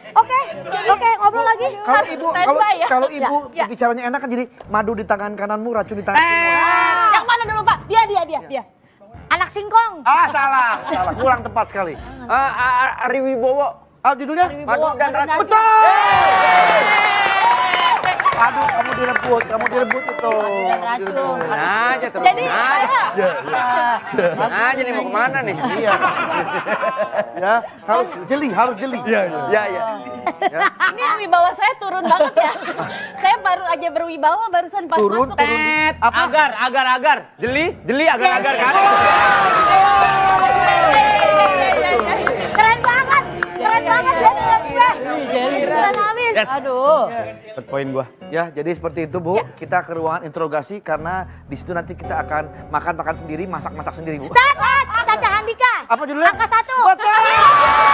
Oke, okay. oke okay, ngobrol lagi. Kalau ibu, kalau ya? kalau ibu ya, ya, bicaranya enak kan jadi madu di tangan kananmu, racun di tangan kiri. Eh. Yang mana dulu pak? Dia, dia, dia, ya. dia. Anak singkong. Ah salah, salah. Kurang tepat sekali. Uh, Ari Wibowo. Ah judulnya? Madu dan racun. Betul kamu direbut, kamu direbut itu. Racun. aja terus. Jadi, aja. Ya, ya. aja nih mau kemana nih? Iya. ya, harus jeli, harus jeli. Iya, iya. Iya, iya. Ini wibawa saya turun banget ya. saya baru aja berwibawa barusan pas turun, masuk. Turun, apa? Agar, agar, agar. Jeli, jeli, agar, agar. Kan? Keren banget, keren banget. Yes. Aduh. Okay. poin gua. Ya, jadi seperti itu, Bu. Ya. Kita ke ruangan interogasi karena di situ nanti kita akan makan-makan sendiri, masak-masak sendiri, Bu. Tata, Caca Handika. Apa judulnya? Angka satu. Betul.